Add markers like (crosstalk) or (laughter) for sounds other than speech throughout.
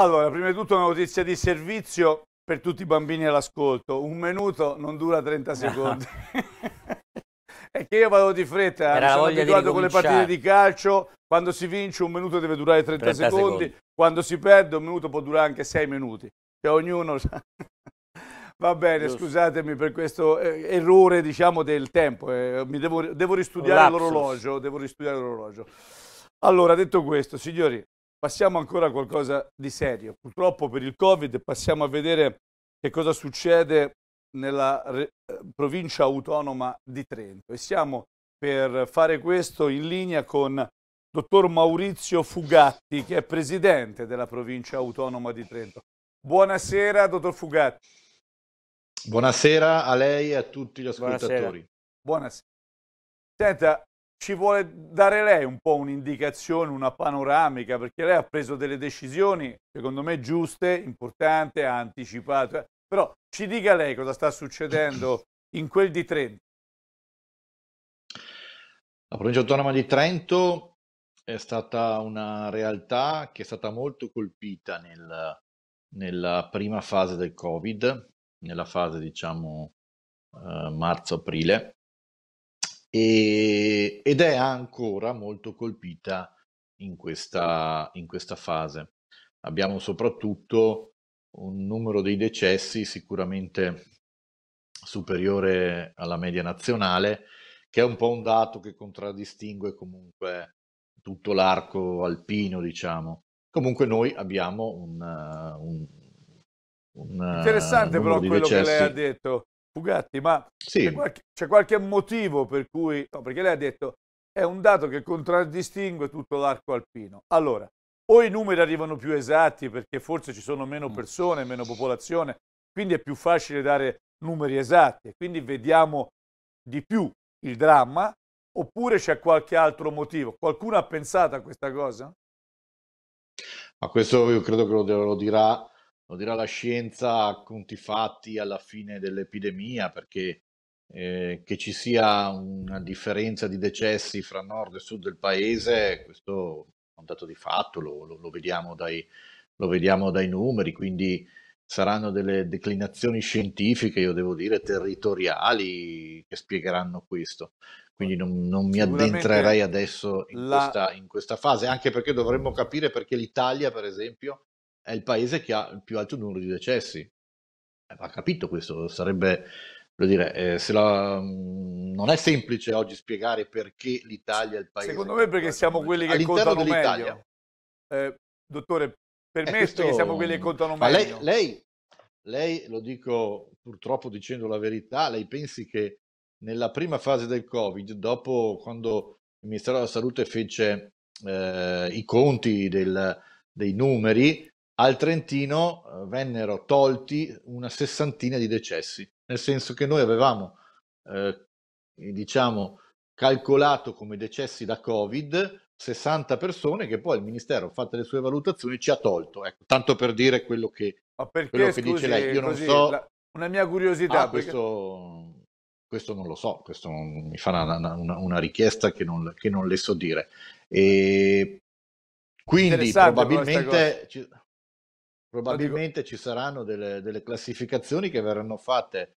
Allora, prima di tutto una notizia di servizio per tutti i bambini all'ascolto. Un minuto non dura 30 secondi. (laughs) è che io vado di fretta, eh. Era mi sono abituato con le partite di calcio, quando si vince un minuto deve durare 30, 30 secondi. secondi. quando si perde un minuto può durare anche 6 minuti. Cioè ognuno (laughs) Va bene, Giusto. scusatemi per questo eh, errore diciamo, del tempo, eh, devo, devo ristudiare l'orologio, devo ristudiare l'orologio. Allora, detto questo, signori, Passiamo ancora a qualcosa di serio. Purtroppo per il Covid passiamo a vedere che cosa succede nella re, eh, provincia autonoma di Trento e siamo per fare questo in linea con dottor Maurizio Fugatti che è presidente della provincia autonoma di Trento. Buonasera dottor Fugatti. Buonasera a lei e a tutti gli ascoltatori. Buonasera. Buonasera. Senta, ci vuole dare lei un po' un'indicazione, una panoramica, perché lei ha preso delle decisioni, secondo me giuste, importanti, ha anticipato, però ci dica lei cosa sta succedendo in quel di Trento. La provincia autonoma di Trento è stata una realtà che è stata molto colpita nel, nella prima fase del Covid, nella fase diciamo eh, marzo-aprile, e, ed è ancora molto colpita in questa, in questa fase. Abbiamo soprattutto un numero dei decessi sicuramente superiore alla media nazionale, che è un po' un dato che contraddistingue comunque tutto l'arco alpino, diciamo. Comunque noi abbiamo un... un, un Interessante però quello che lei ha detto, Bugatti, ma sì. c'è, qualche, c'è, qualche, motivo per cui... No, perché lei ha detto è un dato che contraddistingue tutto l'arco alpino. Allora, o i numeri arrivano più esatti perché forse ci sono meno mm. persone, meno popolazione, quindi è più facile dare numeri esatti, quindi vediamo di più il dramma, oppure c'è qualche altro motivo? Qualcuno ha pensato a questa cosa? A questo io credo che lo, lo dirà lo dirà la scienza a conti fatti alla fine dell'epidemia, perché eh, che ci sia una differenza di decessi fra nord e sud del paese, questo è un dato di fatto, lo, lo, lo, vediamo, dai, lo vediamo, dai, numeri, quindi saranno delle declinazioni scientifiche, io devo dire, territoriali che spiegheranno questo. Quindi non, non mi addentrerei adesso in, la... questa, in questa fase, anche perché dovremmo capire perché l'Italia, per esempio, è il paese che ha il più alto numero di decessi. Ha eh, capito questo, sarebbe, voglio dire, eh, la, mm, non è semplice oggi spiegare perché l'Italia è il paese. Secondo me perché siamo quelli che contano dell'Italia. Eh, dottore, per eh, me questo... siamo quelli che contano Ma meglio. Lei, lei, lei, lo dico purtroppo dicendo la verità, lei pensi che nella prima fase del Covid, dopo quando il Ministero della Salute fece eh, i conti del, dei numeri, al Trentino eh, vennero tolti una sessantina di decessi, nel senso che noi avevamo, eh, diciamo, calcolato come decessi da Covid 60 persone che poi il Ministero, fatte le sue valutazioni, ci ha tolto. Ecco, tanto per dire quello che, Ma perché, quello che scusi, dice lei. Io non so... La, una mia curiosità. Ah, perché... questo, questo, non lo so, questo non, mi farà una, una, una richiesta che non, che non, le so dire. E quindi probabilmente... Probabilmente ci saranno delle, delle classificazioni che verranno fatte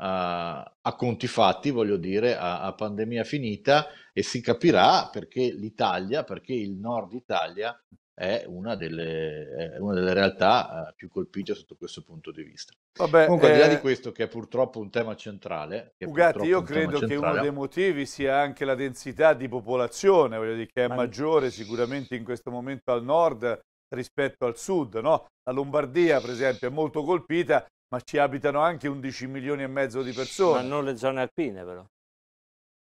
a, a, conti fatti, voglio dire, a, a, pandemia finita e si capirà perché l'Italia, perché il nord Italia è una delle, è una delle realtà eh, più colpite sotto questo punto di vista. Vabbè, Comunque, eh, al di là di eh, questo, che è purtroppo un tema centrale. Ugatti, io credo che centrale, uno dei motivi sia anche la densità di popolazione, voglio dire, che è maggiore sicuramente in questo momento al nord rispetto al sud. No? La Lombardia, per esempio, è molto colpita, ma ci abitano anche 11 milioni e mezzo di persone. Ma non le zone alpine, però.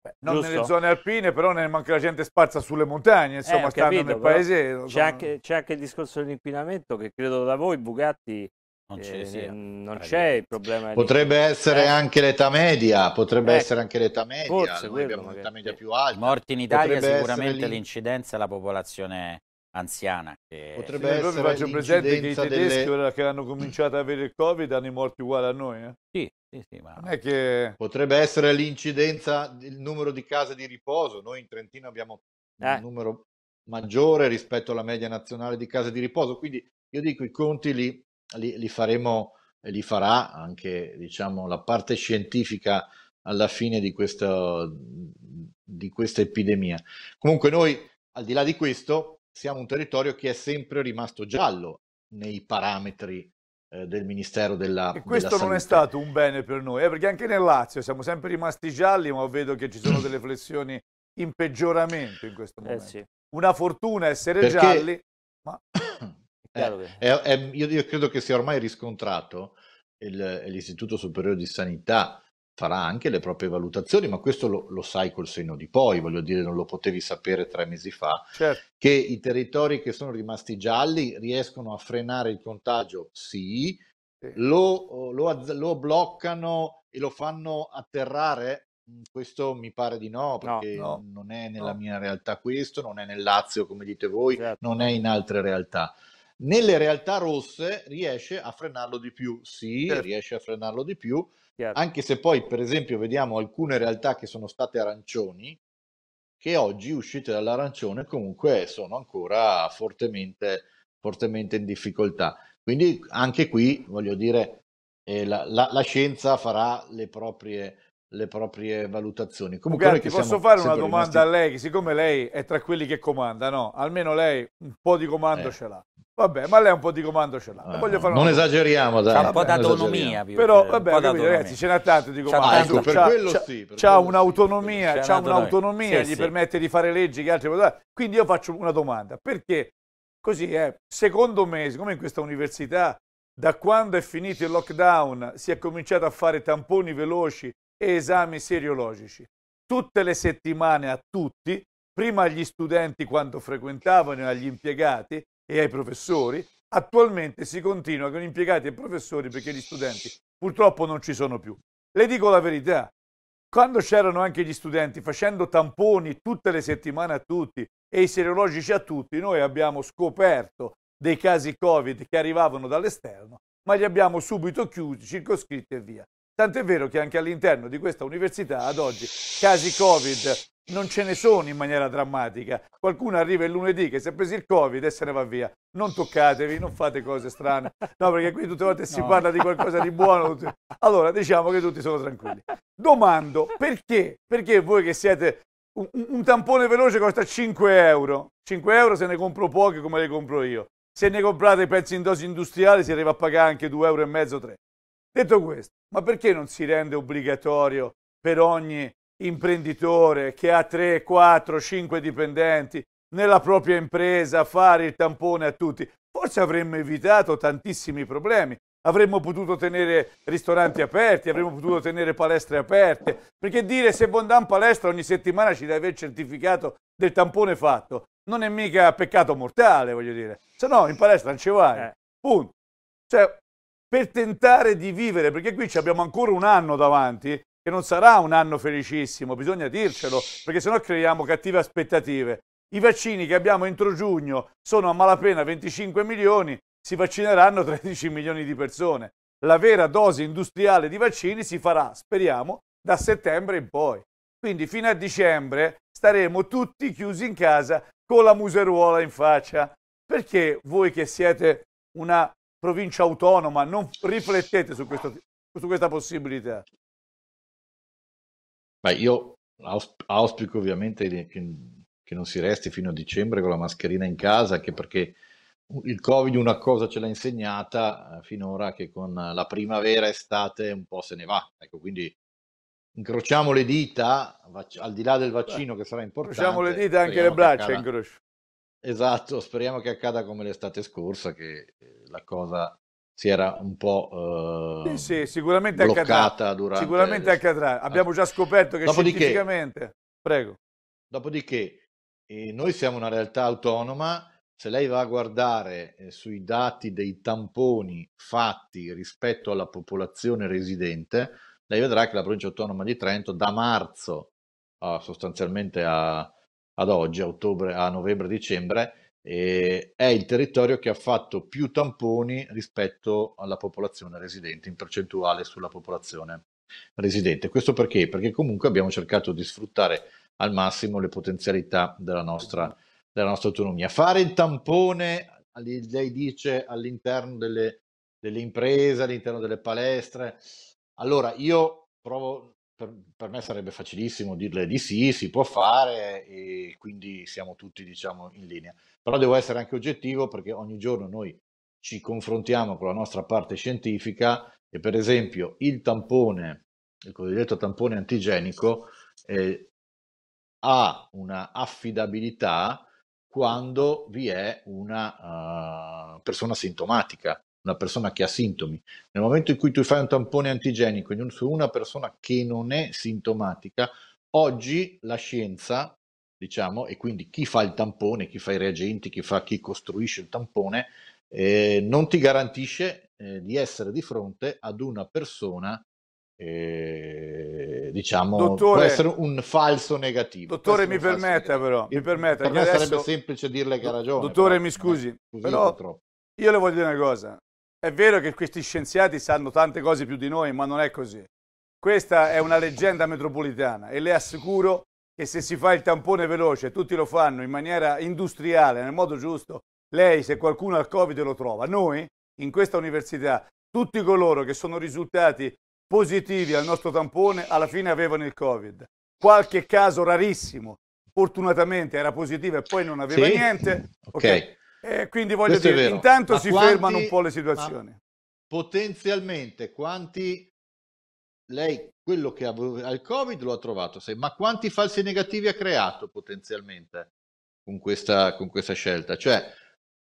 Beh, non Giusto? nelle zone alpine, però ne manca la gente sparsa sulle montagne, eh, insomma, eh, capito, nel paese. C'è, sono... anche, anche, il discorso dell'inquinamento che credo da voi, Bugatti, non, eh, non eh, c'è il problema. Potrebbe essere eh. anche l'età media, potrebbe eh. essere anche l'età media, Forse, noi abbiamo un'età media più alta. Morti in Italia potrebbe sicuramente l'incidenza, la popolazione anziana. Che... Potrebbe sì, essere. Faccio presente che i tedeschi delle... che hanno cominciato ad avere il Covid hanno i morti uguali a noi. Eh? Sì, sì, sì, ma... Non è che... Potrebbe essere l'incidenza, il numero di case di riposo. Noi in Trentino abbiamo eh. un numero maggiore rispetto alla media nazionale di case di riposo. Quindi io dico i conti li, li, li faremo e li farà anche diciamo, la parte scientifica alla fine di, questo, di questa epidemia. Comunque noi, al di là di questo, siamo un territorio che è sempre rimasto giallo nei parametri eh, del Ministero della E questo della non è stato un bene per noi, eh, perché anche nel Lazio siamo sempre rimasti gialli, ma vedo che ci sono (clears throat) delle flessioni in peggioramento in questo eh, momento. Eh sì. Una fortuna essere perché... gialli, ma... (clears throat) Eh, io, io credo che sia ormai riscontrato l'Istituto Superiore di Sanità farà anche le proprie valutazioni, ma questo lo, lo, sai col senno di poi, voglio dire, non lo potevi sapere tre mesi fa, certo. che i territori che sono rimasti gialli riescono a frenare il contagio, sì, sì. Lo, lo, lo, bloccano e lo fanno atterrare? Mm, questo mi pare di no, perché no, no, non è nella no. mia realtà questo, non è nel Lazio come dite voi, certo. non è in altre realtà nelle realtà rosse riesce a frenarlo di più, sì, certo. riesce a frenarlo di più, Chiaro. Anche se poi, per esempio, vediamo alcune realtà che sono state arancioni, che oggi uscite dall'arancione comunque sono ancora fortemente, fortemente in difficoltà. Quindi anche qui, voglio dire, eh, la, la, la, scienza farà le proprie, le proprie valutazioni. Comunque, Guarda, ti posso fare una domanda rimasti... a lei, siccome lei è tra quelli che comanda, no? almeno lei un po' di comando eh. ce l'ha. Vabbè, ma lei un po' di comando ce l'ha. Ah, eh, no, non esageriamo, dai. C'ha un po' d'autonomia. Però, vabbè, capito, ragazzi, ce n'ha tanto di comando. Ah, ecco, per c'ha, quello c'ha, sì. Per c'ha quello un'autonomia, c'ha, un'autonomia, sì, gli sì. permette di fare leggi che altri potranno. Quindi io faccio una domanda. Perché, così, eh, secondo me, siccome in questa università, da quando è finito il lockdown, si è cominciato a fare tamponi veloci e esami seriologici. Tutte le settimane a tutti, prima agli studenti quando frequentavano e agli impiegati, e ai professori. Attualmente si continua con impiegati e professori perché gli studenti purtroppo non ci sono più. Le dico la verità, quando c'erano anche gli studenti facendo tamponi tutte le settimane a tutti e i serologici a tutti, noi abbiamo scoperto dei casi Covid che arrivavano dall'esterno, ma li abbiamo subito chiusi, circoscritti e via. Tant'è vero che anche all'interno di questa università ad oggi casi Covid non ce ne sono in maniera drammatica. Qualcuno arriva il lunedì che si è preso il Covid e se ne va via. Non toccatevi, non fate cose strane. No, perché qui tutte le volte no. si parla di qualcosa di buono. Tutti... Allora, diciamo che tutti sono tranquilli. Domando, perché? Perché voi che siete... Un, un tampone veloce costa 5 euro. 5 euro se ne compro pochi come le compro io. Se ne comprate pezzi in dosi industriali si arriva a pagare anche 2,5 euro, 3. Detto questo, ma perché non si rende obbligatorio per ogni imprenditore che ha 3, 4, 5 dipendenti nella propria impresa, fare il tampone a tutti. Forse avremmo evitato tantissimi problemi. Avremmo potuto tenere ristoranti aperti, avremmo potuto tenere palestre aperte, perché dire se vuoi palestra ogni settimana ci deve avere il certificato del tampone fatto, non è mica peccato mortale, voglio dire. Se no in palestra non ci vai. Eh. Punto. Cioè, per tentare di vivere, perché qui abbiamo ancora un anno davanti che non sarà un anno felicissimo, bisogna dircelo, perché sennò creiamo cattive aspettative. I vaccini che abbiamo entro giugno sono a malapena 25 milioni, si vaccineranno 13 (laughs) milioni di persone. La vera dose industriale di vaccini si farà, speriamo, da settembre in poi. Quindi fino a dicembre staremo tutti chiusi in casa con la museruola in faccia. Perché voi che siete una provincia autonoma non riflettete su, questo, su questa possibilità? Beh, io auspico ovviamente che, non si resti fino a dicembre con la mascherina in casa, anche perché il Covid una cosa ce l'ha insegnata eh, finora che con la primavera estate un po' se ne va. Ecco, quindi incrociamo le dita, al di là del vaccino Beh, che sarà importante. Incrociamo le dita anche le braccia, accada... Esatto, speriamo che accada come l'estate scorsa, che eh, la cosa si era un po' eh, sì, sì, sicuramente bloccata accadrà. durante... Sicuramente accadrà. Abbiamo già eh. scoperto che dopodiché, scientificamente... Prego. Dopodiché, eh, noi siamo una realtà autonoma, se lei va a guardare eh, sui dati dei tamponi fatti rispetto alla popolazione residente, lei vedrà che la provincia autonoma di Trento da marzo a, ah, sostanzialmente a, ad oggi, a ottobre, a novembre, dicembre, eh, è il territorio che ha fatto più tamponi rispetto alla popolazione residente, in percentuale sulla popolazione residente. Questo perché? Perché comunque abbiamo cercato di sfruttare al massimo le potenzialità della nostra, della nostra autonomia. Fare il tampone, lei dice, all'interno delle, delle imprese, all'interno delle palestre. Allora, io provo, per, per, me sarebbe facilissimo dirle di sì, si può fare e quindi siamo tutti diciamo in linea. Però devo essere anche oggettivo perché ogni giorno noi ci confrontiamo con la nostra parte scientifica e per esempio il tampone, il cosiddetto tampone antigenico, eh, ha una affidabilità quando vi è una uh, persona sintomatica una persona che ha sintomi, nel momento in cui tu fai un tampone antigenico in un, su una persona che non è sintomatica, oggi la scienza, diciamo, e quindi chi fa il tampone, chi fa i reagenti, chi, fa, chi costruisce il tampone, eh, non ti garantisce eh, di essere di fronte ad una persona eh, diciamo dottore, può essere un falso negativo dottore mi permetta negativo. però mi permetta per me adesso, sarebbe semplice dirle che ha ragione dottore però, mi eh, scusi però io le voglio dire una cosa è vero che questi scienziati sanno tante cose più di noi, ma non è così. Questa è una leggenda metropolitana e le assicuro che se si fa il tampone veloce, tutti lo fanno in maniera industriale, nel modo giusto, lei, se qualcuno ha il Covid, lo trova. Noi, in questa università, tutti coloro che sono risultati positivi al nostro tampone, alla fine avevano il Covid. Qualche caso rarissimo, fortunatamente era positivo e poi non aveva sì? niente. Ok. okay eh, quindi voglio Questo dire, intanto ma si quanti, fermano un po' le situazioni. Potenzialmente quanti lei quello che aveva al Covid lo ha trovato, ma quanti falsi negativi ha creato potenzialmente con questa, con questa scelta? Cioè,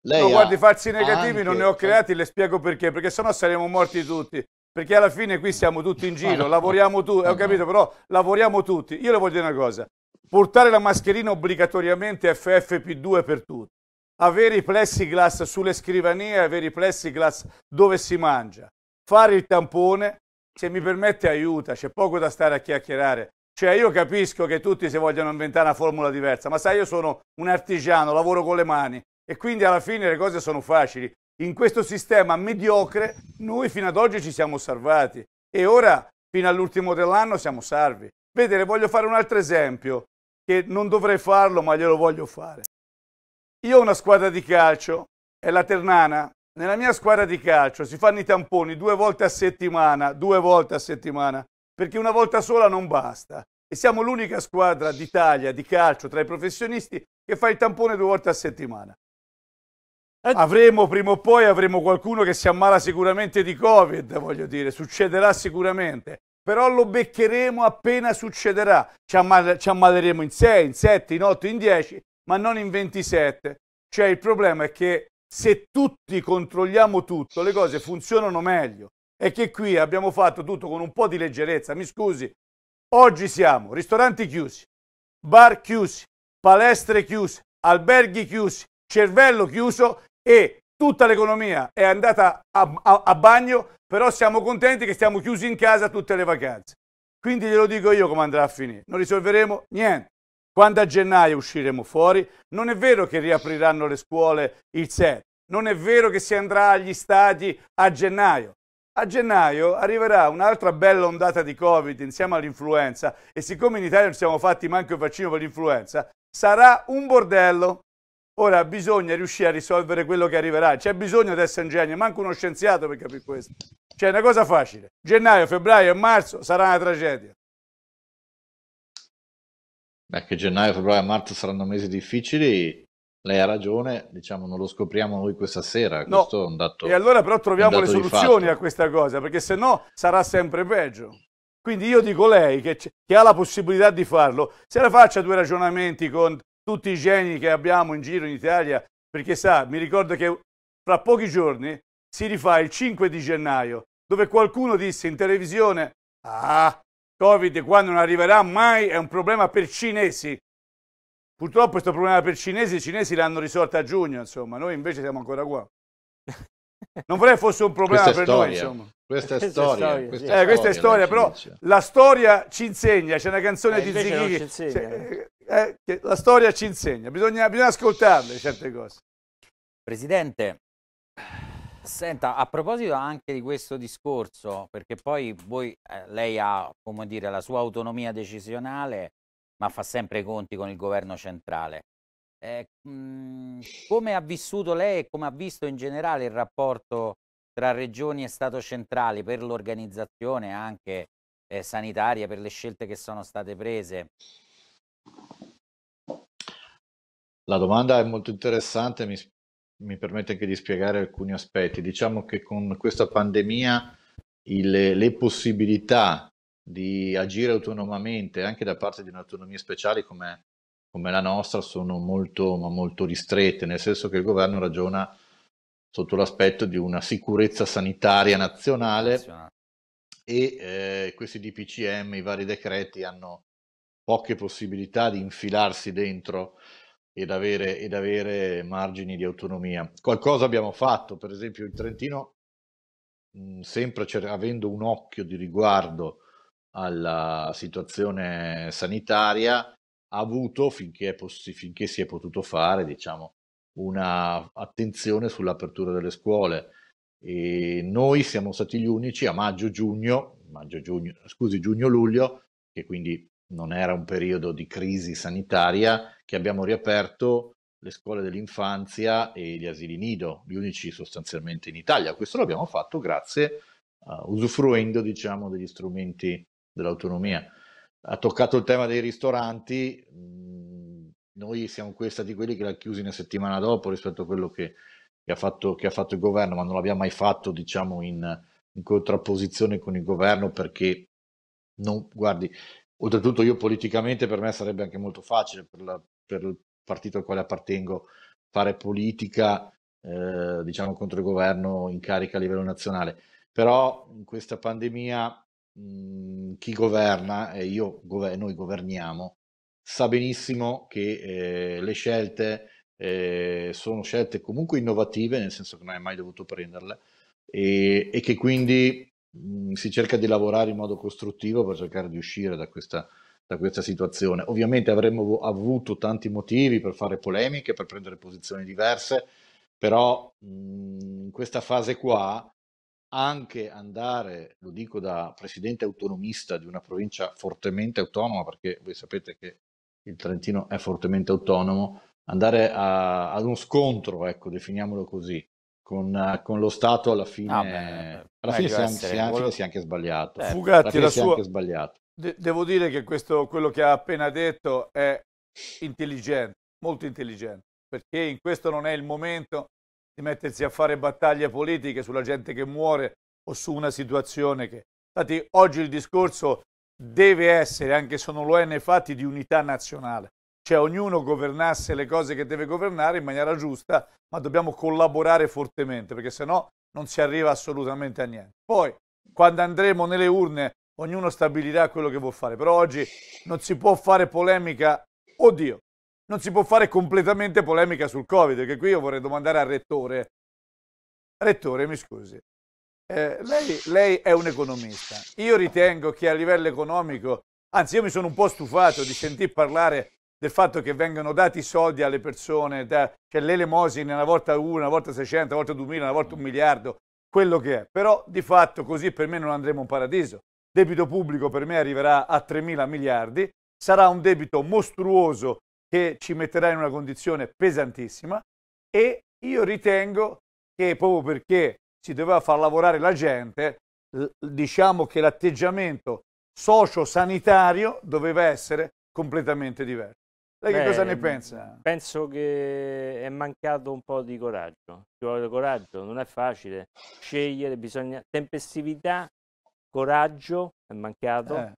lei no, guardi, falsi negativi anche... non ne ho creati, le spiego perché, perché sennò saremmo morti tutti. Perché alla fine qui siamo tutti in giro, no, (laughs) lavoriamo tutti, no, ho ah, ah. capito, però lavoriamo tutti. Io le voglio dire una cosa, portare la mascherina obbligatoriamente FFP2 per tutti avere i plessiglass sulle scrivanie, avere i plessiglass dove si mangia, fare il tampone, se mi permette aiuta, c'è poco da stare a chiacchierare. Cioè io capisco che tutti si vogliono inventare una formula diversa, ma sai io sono un artigiano, lavoro con le mani e quindi alla fine le cose sono facili. In questo sistema mediocre noi fino ad oggi ci siamo salvati e ora fino all'ultimo dell'anno siamo salvi. Vedete, voglio fare un altro esempio che non dovrei farlo ma glielo voglio fare. Io ho una squadra di calcio, è la Ternana. Nella mia squadra di calcio si fanno i tamponi due volte a settimana, due volte a settimana, perché una volta sola non basta. E siamo l'unica squadra d'Italia di calcio tra i professionisti che fa il tampone due volte a settimana. Eh. Avremo prima o poi avremo qualcuno che si ammala sicuramente di Covid, voglio dire, succederà sicuramente, però lo beccheremo appena succederà. Ci, ammal ci ammaleremo in 6, in 7, in 8, in 10 ma non in 27. Cioè il problema è che se tutti controlliamo tutto, le cose funzionano meglio. E che qui abbiamo fatto tutto con un po' di leggerezza. Mi scusi, oggi siamo ristoranti chiusi, bar chiusi, palestre chiuse, alberghi chiusi, cervello chiuso e tutta l'economia è andata a, a, a, bagno, però siamo contenti che stiamo chiusi in casa tutte le vacanze. Quindi glielo dico io come andrà a finire. Non risolveremo niente. Quando a gennaio usciremo fuori, non è vero che riapriranno le scuole il 7, non è vero che si andrà agli stadi a gennaio. A gennaio arriverà un'altra bella ondata di Covid insieme all'influenza e siccome in Italia non siamo fatti manco il vaccino per l'influenza, sarà un bordello. Ora bisogna riuscire a risolvere quello che arriverà. C'è bisogno di essere un genio, manco uno scienziato per capire questo. C'è cioè, una cosa facile. Gennaio, febbraio e marzo sarà una tragedia. Beh, che gennaio, febbraio e marzo saranno mesi difficili, lei ha ragione, diciamo, non lo scopriamo noi questa sera. No. Dato, e allora però troviamo le soluzioni a questa cosa, perché se no sarà sempre peggio. Quindi io dico lei che, che, ha la possibilità di farlo, se la faccia due ragionamenti con tutti i geni che abbiamo in giro in Italia, perché sa, mi ricordo che fra pochi giorni si rifà il 5 di gennaio, dove qualcuno disse in televisione, ah, Covid qua non arriverà mai è un problema per cinesi. Purtroppo questo problema per cinesi, i cinesi l'hanno risolto a giugno, insomma, noi invece siamo ancora qua. (laughs) Non vorrei fosse un problema per noi, insomma. Questa è storia. Questa è, eh, storia, questa è storia eh, però la storia ci insegna, c'è una canzone eh, di Zighi. Cioè, eh, eh, la storia ci insegna, bisogna, bisogna ascoltarle certe cose. Presidente, Senta, a proposito anche di questo discorso, perché poi voi, eh, lei ha come dire, la sua autonomia decisionale, ma fa sempre i conti con il governo centrale. Eh, mh, mhmm, come ha vissuto lei e come ha visto in generale il rapporto tra regioni e Stato centrali per l'organizzazione anche eh, sanitaria, per le scelte che sono state prese? La domanda è molto interessante, mi, mi permette anche di spiegare alcuni aspetti. Diciamo che con questa pandemia il, le possibilità di agire autonomamente anche da parte di un'autonomia speciale come, come la nostra sono molto, ma molto ristrette, nel senso che il governo ragiona sotto l'aspetto di una sicurezza sanitaria nazionale, nazionale. e eh, questi DPCM, i vari decreti hanno poche possibilità di infilarsi dentro ed avere, ed avere margini di autonomia. Qualcosa abbiamo fatto, per esempio il Trentino, mh, sempre avendo un occhio di riguardo alla situazione sanitaria, ha avuto, finché, poss- finché si è potuto fare, diciamo, una attenzione sull'apertura delle scuole. E noi siamo stati gli unici a maggio-giugno, maggio-giugno, scusi, giugno-luglio, che quindi non era un periodo di crisi sanitaria, che abbiamo riaperto le scuole dell'infanzia e gli asili nido, gli unici sostanzialmente in Italia. Questo l'abbiamo fatto grazie, uh, usufruendo diciamo, degli strumenti dell'autonomia. Ha toccato il tema dei ristoranti, mm, noi siamo stati quelli che l'ha chiusi una settimana dopo rispetto a quello che, che, ha, fatto, che ha, fatto, il governo, ma non l'abbiamo mai fatto diciamo, in, in contrapposizione con il governo perché non, guardi, Oltretutto io politicamente per me sarebbe anche molto facile per, la, per il partito al quale appartengo fare politica eh, diciamo contro il governo in carica a livello nazionale. Però in questa pandemia mh, mhmm, chi governa, e io, gov- noi governiamo, sa benissimo che eh, le scelte eh, sono scelte comunque innovative, nel senso che non hai mai dovuto prenderle, e, e che quindi Mm, si cerca di lavorare in modo costruttivo per cercare di uscire da questa, da questa situazione. Ovviamente avremmo avuto tanti motivi per fare polemiche, per prendere posizioni diverse, però mh, mm, in questa fase qua anche andare, lo dico da presidente autonomista di una provincia fortemente autonoma, perché voi sapete che il Trentino è fortemente autonomo, andare a, ad uno scontro, ecco, definiamolo così, con, eh, con, lo Stato alla fine, ah, beh, alla fine si, è anche, si è anche sbagliato. Eh. Fugatti, la sua... sbagliato. De- devo dire che questo, quello che ha appena detto è intelligente, molto intelligente, perché in questo non è il momento di mettersi a fare battaglie politiche sulla gente che muore o su una situazione che... Infatti oggi il discorso deve essere, anche se non lo è nei fatti, di unità nazionale cioè ognuno governasse le cose che deve governare in maniera giusta, ma dobbiamo collaborare fortemente perché sennò non si arriva assolutamente a niente. Poi, quando andremo nelle urne, ognuno stabilirà quello che vuole fare, però oggi non si può fare polemica, oddio, non si può fare completamente polemica sul Covid, che qui io vorrei domandare al Rettore. Rettore, mi scusi, eh, lei, lei è un economista. Io ritengo che a livello economico, anzi io mi sono un po' stufato di sentir parlare del fatto che vengano dati soldi alle persone, da, cioè l'elemosina una volta una, una volta 600, una volta 2000, una volta un miliardo, quello che è. Però di fatto così per me non andremo in paradiso. Il debito pubblico per me arriverà a 3 mila miliardi, sarà un debito mostruoso che ci metterà in una condizione pesantissima e io ritengo che proprio perché si doveva far lavorare la gente, diciamo che l'atteggiamento socio-sanitario doveva essere completamente diverso. Lei Beh, che cosa ne pensa? Penso che è mancato un po' di coraggio. Ci vuole coraggio, non è facile scegliere, bisogna tempestività, coraggio, è mancato. Eh.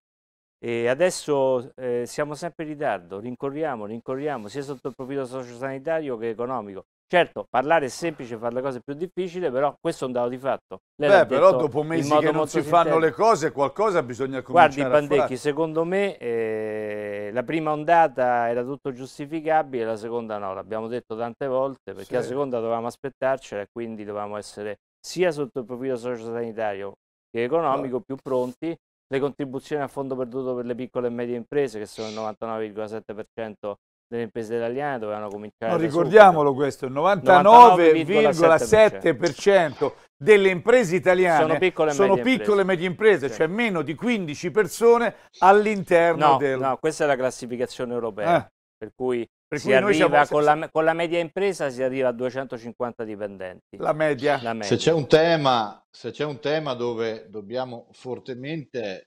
E adesso eh, siamo sempre in ritardo, rincorriamo, rincorriamo, sia sotto il profilo sociosanitario che economico. Certo, parlare è semplice, fare le cose più difficili, però questo è un dato di fatto. Lei Beh, però dopo mesi che non si fanno le cose, qualcosa bisogna cominciare Guardi, Bandecchi, secondo me eh, la prima ondata era tutto giustificabile, la seconda no, l'abbiamo detto tante volte, perché sì. la seconda dovevamo aspettarcela e quindi dovevamo essere sia sotto il profilo sociosanitario che economico no. Certo. più pronti. Le contribuzioni a fondo perduto per le piccole e medie imprese, che sono il 99,7% delle imprese italiane dovevano cominciare. No, ricordiamolo questo, il 99,7% delle imprese italiane sono piccole e sono medie piccole imprese, medie imprese sì. cioè meno di 15 persone all'interno no, del... No, questa è la classificazione europea, eh. per cui per si arriva con la, con la, media impresa si arriva a 250 dipendenti. La media. La media. Se, c'è un tema, se c'è un tema dove dobbiamo fortemente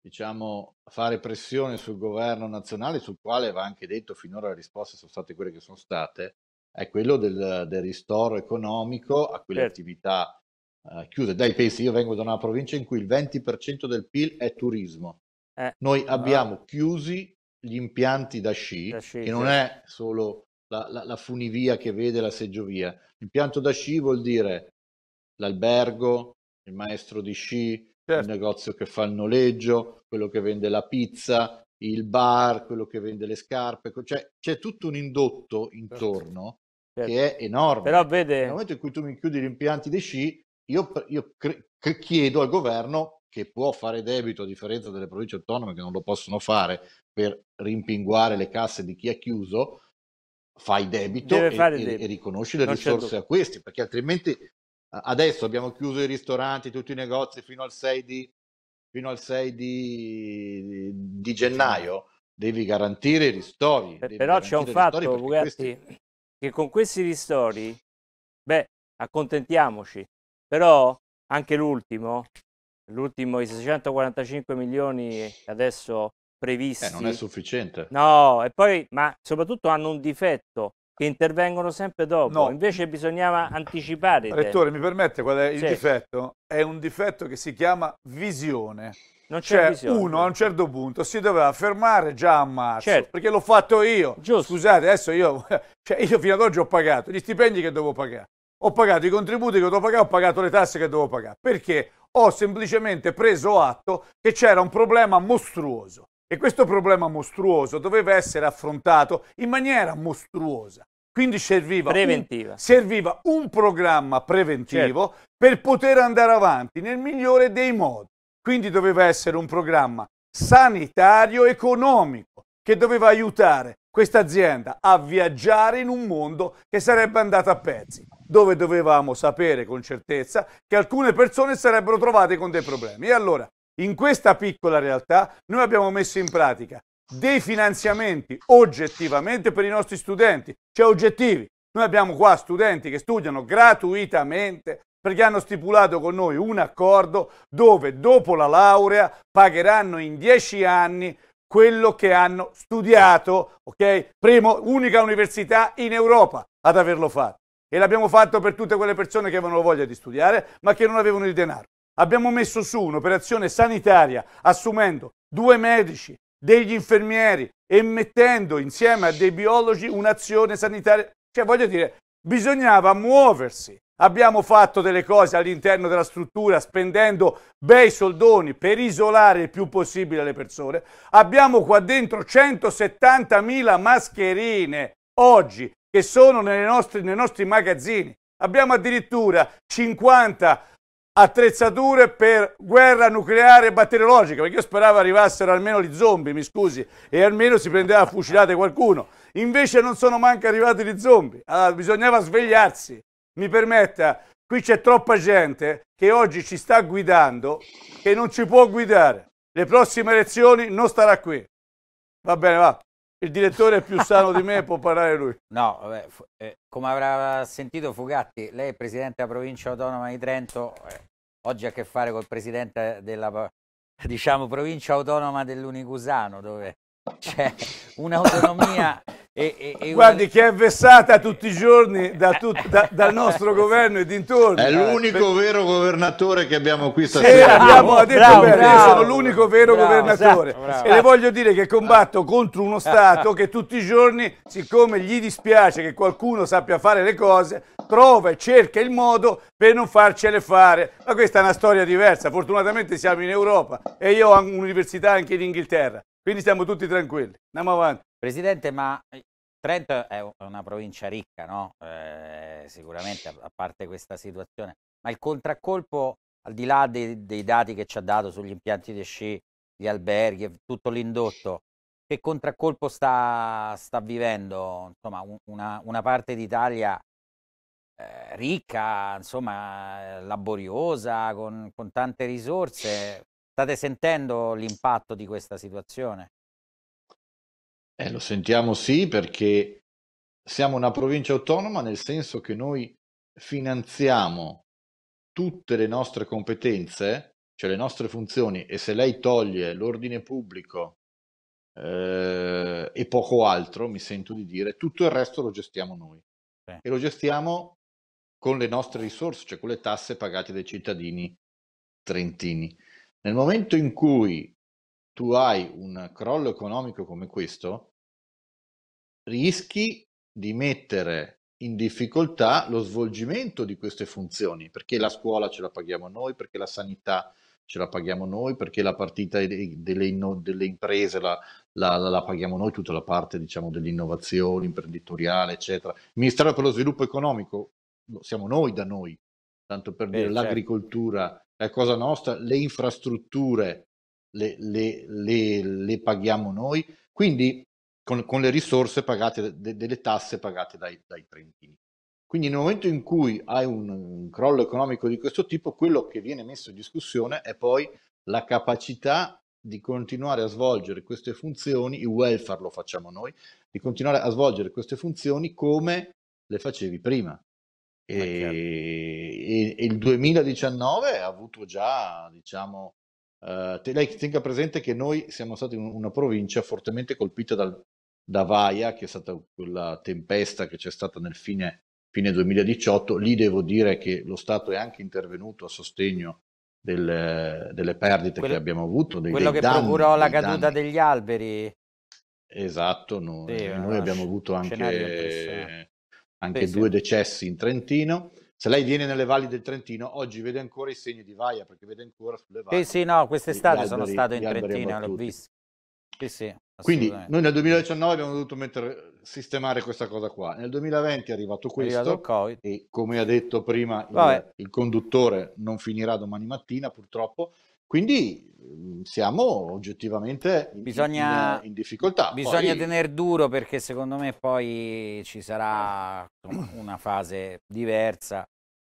diciamo, fare pressione sul governo nazionale, sul quale va anche detto finora le risposte sono state quelle che sono state, è quello del, del ristoro economico a quelle certo. attività uh, chiuse. Dai, pensi, io vengo da una provincia in cui il 20% del PIL è turismo. Eh, Noi abbiamo chiusi gli impianti da sci, da sci che non è solo la, la, la, funivia che vede la seggiovia. L'impianto da sci vuol dire l'albergo, il maestro di sci, certo. il negozio che fa il noleggio, quello che vende la pizza, il bar, quello che vende le scarpe, cioè c'è tutto un indotto certo. intorno certo. che è enorme. Però vede... Nel momento in cui tu mi chiudi gli impianti dei sci, io, io cre- chiedo al governo che può fare debito a differenza delle province autonome che non lo possono fare per rimpinguare le casse di chi ha chiuso, fai debito, e, debito. e, riconosci le non risorse a questi, perché altrimenti adesso abbiamo chiuso i ristoranti, tutti i negozi fino al 6 di, al 6 di, di gennaio, devi garantire i ristori. Però c'è un fatto, Bugatti, questi... che con questi ristori, beh, accontentiamoci, però anche l'ultimo, l'ultimo i 645 milioni adesso previsti. Eh, non è sufficiente. No, e poi, ma soprattutto hanno un difetto, che intervengono sempre dopo. No. Invece bisognava anticipare. Rettore, mi permette qual è il sì. difetto? È un difetto che si chiama visione. Non c'è cioè, visione. uno a un certo punto si doveva fermare già a marzo certo. perché l'ho fatto io. Giusto. Scusate, adesso io, (laughs) cioè io fino ad oggi ho pagato gli stipendi che devo pagare, ho pagato i contributi che devo pagare, ho pagato le tasse che devo pagare perché ho semplicemente preso atto che c'era un problema mostruoso e questo problema mostruoso doveva essere affrontato in maniera mostruosa. Quindi serviva un, serviva un, programma preventivo certo. per poter andare avanti nel migliore dei modi. Quindi doveva essere un programma sanitario economico che doveva aiutare questa azienda a viaggiare in un mondo che sarebbe andato a pezzi, dove dovevamo sapere con certezza che alcune persone sarebbero trovate con dei problemi. E allora in questa piccola realtà noi abbiamo messo in pratica dei finanziamenti oggettivamente per i nostri studenti, cioè oggettivi. Noi abbiamo qua studenti che studiano gratuitamente perché hanno stipulato con noi un accordo dove dopo la laurea pagheranno in dieci anni quello che hanno studiato, ok? Primo, unica università in Europa ad averlo fatto. E l'abbiamo fatto per tutte quelle persone che avevano voglia di studiare ma che non avevano il denaro. Abbiamo messo su un'operazione sanitaria assumendo due medici, degli infermieri e mettendo insieme a dei biologi un'azione sanitaria. Cioè, voglio dire, bisognava muoversi. Abbiamo fatto delle cose all'interno della struttura spendendo bei soldoni per isolare il più possibile le persone. Abbiamo qua dentro 170.000 mascherine oggi che sono nostre, nei nostri magazzini. Abbiamo addirittura 50 attrezzature per guerra nucleare e batteriologica, perché io speravo arrivassero almeno gli zombie, mi scusi, e almeno si prendeva a fucilate qualcuno. Invece non sono manco arrivati gli zombie. Allora, bisognava svegliarsi. Mi permetta, qui c'è troppa gente che oggi ci sta guidando e non ci può guidare. Le prossime elezioni non starà qui. Va bene, va il direttore è più sano di me, può (laughs) parlare lui. No, vabbè, eh, come avrà sentito Fugatti, lei è presidente della provincia autonoma di Trento, eh, oggi ha a che fare col presidente della diciamo, provincia autonoma dell'Unicusano, dove (laughs) C'è cioè, un'autonomia E, e, e Guardi, un... che è vessata tutti i giorni da tut, (laughs) da, dal nostro governo e dintorni. È l'unico per... vero governatore che abbiamo qui stasera. Sì, abbiamo bravo, detto bravo, bene, bravo, sono l'unico vero bravo, governatore. Esatto, e le voglio dire che combatto contro uno Stato (laughs) che tutti i giorni, siccome gli dispiace che qualcuno sappia fare le cose, trova e cerca il modo per non farcele fare. Ma questa è una storia diversa. Fortunatamente siamo in Europa e io ho un'università anche in Inghilterra. Quindi siamo tutti tranquilli. Andiamo avanti. Presidente, ma eh, Trento è una provincia ricca, no? Eh, sicuramente, a parte questa situazione. Ma il contraccolpo, al di là dei, dei dati che ci ha dato sugli impianti di sci, gli alberghi, tutto l'indotto, che contraccolpo sta, sta vivendo insomma, una, una parte d'Italia eh, ricca, insomma, eh, laboriosa, con, con, tante risorse, State sentendo l'impatto di questa situazione? Eh, lo sentiamo sì perché siamo una provincia autonoma nel senso che noi finanziamo tutte le nostre competenze, cioè le nostre funzioni, e se lei toglie l'ordine pubblico eh, e poco altro, mi sento di dire, tutto il resto lo gestiamo noi. Sì. E lo gestiamo con le nostre risorse, cioè con le tasse pagate dai cittadini trentini. Nel momento in cui tu hai un crollo economico come questo, rischi di mettere in difficoltà lo svolgimento di queste funzioni, perché la scuola ce la paghiamo noi, perché la sanità ce la paghiamo noi, perché la partita delle, delle imprese la, la, la, paghiamo noi, tutta la parte diciamo, dell'innovazione imprenditoriale, eccetera. Il Ministero per lo Sviluppo Economico siamo noi da noi, tanto per eh, dire eh, l'agricoltura è cosa nostra, le infrastrutture le, le, le, le paghiamo noi, quindi con, con le risorse pagate, de, delle tasse pagate dai, dai trentini. Quindi nel momento in cui hai un, un, crollo economico di questo tipo, quello che viene messo in discussione è poi la capacità di continuare a svolgere queste funzioni, il welfare lo facciamo noi, di continuare a svolgere queste funzioni come le facevi prima. Eh, e, e, il 2019 ha avuto già, diciamo, eh, te, lei tenga presente che noi siamo stati in una provincia fortemente colpita dal, da Vaia, che è stata quella tempesta che c'è stata nel fine, fine 2018. Lì devo dire che lo Stato è anche intervenuto a sostegno del, delle perdite quello, che abbiamo avuto. Dei, quello dei che danni, procurò la caduta danni. degli alberi. Esatto, no, sì, noi abbiamo avuto anche anche sì, due sì. decessi in Trentino. Se lei viene nelle valli del Trentino, oggi vede ancora i segni di vaia, perché vede ancora sulle valli. Sì, sì, no, quest'estate sono alberi, stato in Trentino, l'ho visto. Sì, sì, Quindi noi nel 2019 abbiamo dovuto mettere, sistemare questa cosa qua. Nel 2020 è arrivato questo è e come ha detto prima il, il conduttore non finirà domani mattina purtroppo, quindi mm, siamo oggettivamente bisogna, in, in, difficoltà. Bisogna poi... tenere duro perché secondo me poi ci sarà una fase diversa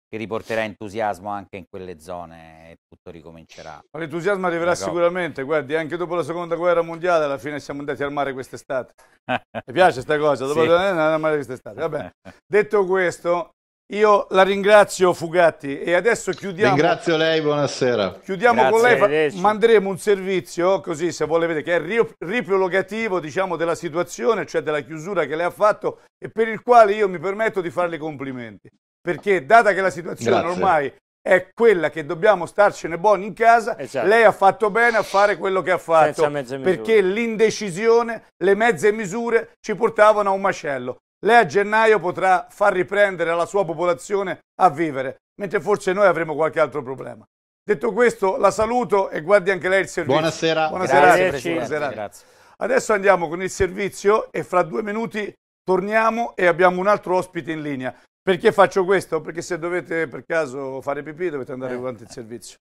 che riporterà entusiasmo anche in quelle zone e tutto ricomincerà. Ma l'entusiasmo arriverà sicuramente, guardi, anche dopo la seconda guerra mondiale alla fine siamo andati al mare quest'estate. (laughs) Mi piace questa cosa, dopo sì. andare al mare quest'estate. (laughs) Detto questo, io la ringrazio Fugatti e adesso chiudiamo. Ringrazio lei, buonasera. Chiudiamo Grazie, con lei, manderemo un servizio, così se vuole vedere, che è ripiologativo diciamo, della situazione, cioè della chiusura che lei ha fatto e per il quale io mi permetto di farle i complimenti. Perché data che la situazione Grazie. ormai è quella che dobbiamo starcene buoni in casa. Esatto. Lei ha fatto bene a fare quello che ha fatto perché l'indecisione, le mezze misure ci portavano a un macello. Lei a gennaio potrà far riprendere la sua popolazione a vivere, mentre forse noi avremo qualche altro problema. Detto questo, la saluto e guardi anche lei il servizio. Buonasera. Buonasera. Grazie, Buonasera. Grazie. Adesso andiamo con il servizio e fra due minuti torniamo e abbiamo un altro ospite in linea. Perché faccio questo? Perché se dovete per caso fare pipì dovete andare eh. avanti il servizio.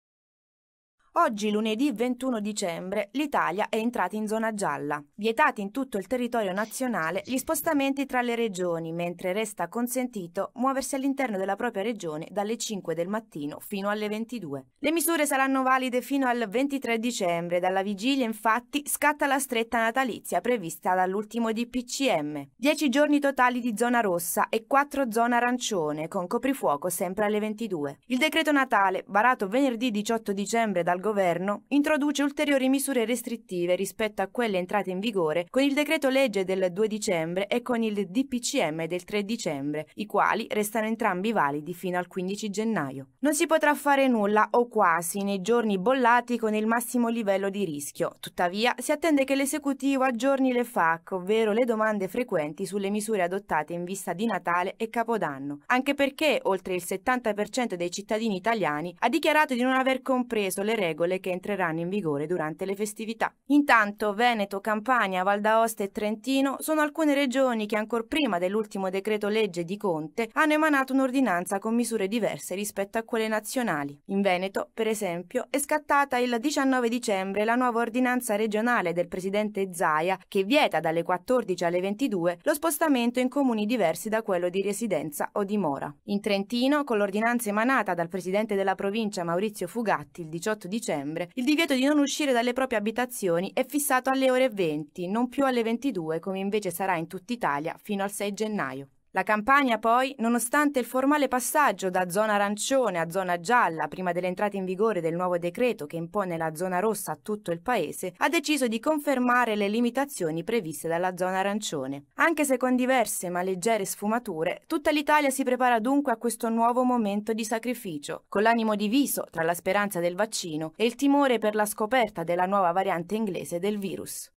Oggi, lunedì 21 dicembre, l'Italia è entrata in zona gialla. Vietati in tutto il territorio nazionale gli spostamenti tra le regioni, mentre resta consentito muoversi all'interno della propria regione dalle 5 del mattino fino alle 22. Le misure saranno valide fino al 23 dicembre. Dalla vigilia, infatti, scatta la stretta natalizia prevista dall'ultimo DPCM. 10 giorni totali di zona rossa e 4 zona arancione, con coprifuoco sempre alle 22. Il decreto Natale, varato venerdì 18 dicembre dal dal governo, introduce ulteriori misure restrittive rispetto a quelle entrate in vigore con il decreto legge del 2 dicembre e con il DPCM del 3 dicembre, i quali restano entrambi validi fino al 15 gennaio. Non si potrà fare nulla o quasi nei giorni bollati con il massimo livello di rischio. Tuttavia, si attende che l'esecutivo aggiorni le FAC, ovvero le domande frequenti sulle misure adottate in vista di Natale e Capodanno, anche perché oltre il 70% dei cittadini italiani ha dichiarato di non aver compreso le regole regole che entreranno in vigore durante le festività. Intanto Veneto, Campania, Val d'Aosta e Trentino sono alcune regioni che ancor prima dell'ultimo decreto legge di Conte hanno emanato un'ordinanza con misure diverse rispetto a quelle nazionali. In Veneto, per esempio, è scattata il 19 dicembre la nuova ordinanza regionale del presidente Zaia che vieta dalle 14 alle 22 lo spostamento in comuni diversi da quello di residenza o dimora. In Trentino, con l'ordinanza emanata dal presidente della provincia Maurizio Fugatti il 18 dicembre, dicembre, il divieto di non uscire dalle proprie abitazioni è fissato alle ore 20, non più alle 22 come invece sarà in tutta Italia fino al 6 gennaio. La Campania poi, nonostante il formale passaggio da zona arancione a zona gialla prima dell'entrata in vigore del nuovo decreto che impone la zona rossa a tutto il paese, ha deciso di confermare le limitazioni previste dalla zona arancione. Anche se con diverse ma leggere sfumature, tutta l'Italia si prepara dunque a questo nuovo momento di sacrificio, con l'animo diviso tra la speranza del vaccino e il timore per la scoperta della nuova variante inglese del virus.